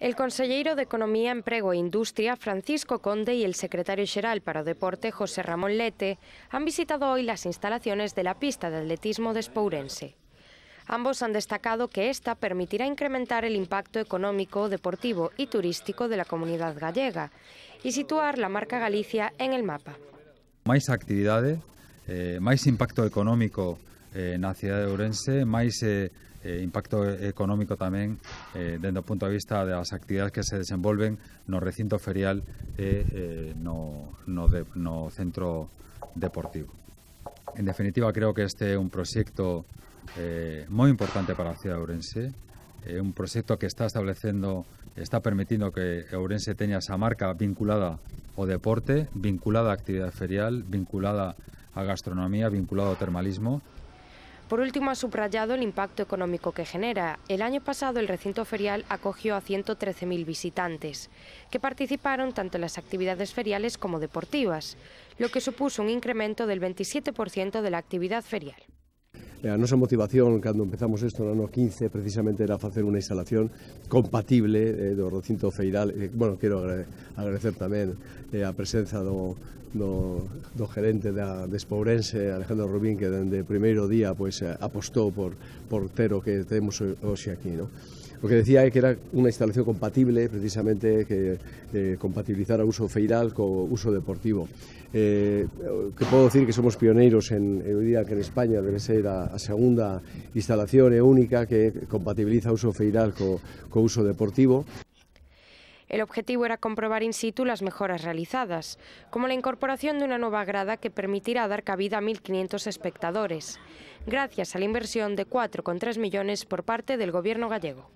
El conselleiro de Economía, Emprego e Industria, Francisco Conde, y el secretario xeral para o Deporte, José Ramón Lete, han visitado hoy las instalaciones de la pista de atletismo de Spourense. Ambos han destacado que esta permitirá incrementar el impacto económico, deportivo y turístico de la comunidad gallega y situar la marca Galicia en el mapa. Máis actividade, eh, máis impacto económico eh, na cidade de Ourense, máis eh, eh, impacto económico tamén eh, dentro do punto de vista das actividades que se desenvolven no recinto ferial e eh, no, no, de, no centro deportivo. En definitiva, creo que este é un proxecto eh, moi importante para a cidade de Ourense, é eh, un proxecto que está establecendo, está permitindo que Ourense teña esa marca vinculada ao deporte, vinculada á actividade ferial, vinculada á gastronomía, vinculada ao termalismo, Por último, ha subrayado el impacto económico que genera. El año pasado el recinto ferial acogió a 113.000 visitantes, que participaron tanto en las actividades feriales como deportivas, lo que supuso un incremento del 27% de la actividad ferial. nuestra motivación cuando empezamos esto en el año 15 precisamente era hacer una instalación compatible eh, del recinto ferial. bueno, quiero agradecer, también la eh, presencia de do, do gerente da Despourense, Alejandro Rubín, que dende o primeiro día pois, eh, apostou por, por ter o que temos hoxe aquí. No? O que decía é que era unha instalación compatible, precisamente, que eh, compatibilizar o uso feiral co uso deportivo. Eh, que podo dicir que somos pioneiros en, eu diría que en España debe ser a, a segunda instalación e única que compatibiliza o uso feiral co, co uso deportivo. El objetivo era comprobar in situ las mejoras realizadas, como la incorporación de una nueva grada que permitirá dar cabida a 1.500 espectadores, gracias a la inversión de 4,3 millones por parte del Gobierno gallego.